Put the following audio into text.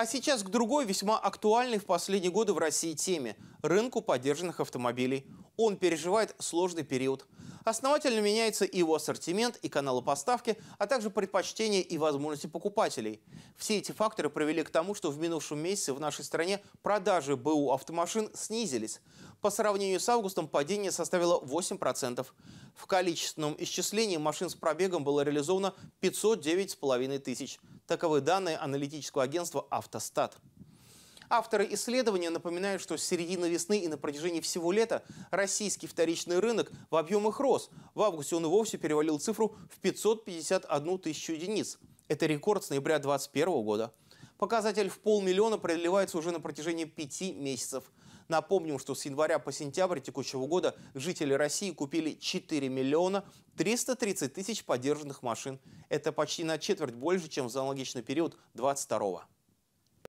А сейчас к другой, весьма актуальной в последние годы в России теме – рынку поддержанных автомобилей. Он переживает сложный период – Основательно меняется и его ассортимент, и каналы поставки, а также предпочтения и возможности покупателей. Все эти факторы привели к тому, что в минувшем месяце в нашей стране продажи БУ автомашин снизились. По сравнению с августом падение составило 8%. В количественном исчислении машин с пробегом было реализовано 509,5 тысяч. Таковы данные аналитического агентства «Автостат». Авторы исследования напоминают, что с середины весны и на протяжении всего лета российский вторичный рынок в объемах рос. В августе он и вовсе перевалил цифру в 551 тысячу единиц. Это рекорд с ноября 2021 года. Показатель в полмиллиона преодолевается уже на протяжении пяти месяцев. Напомним, что с января по сентябрь текущего года жители России купили 4 миллиона 330 тысяч поддержанных машин. Это почти на четверть больше, чем в аналогичный период 2022 года.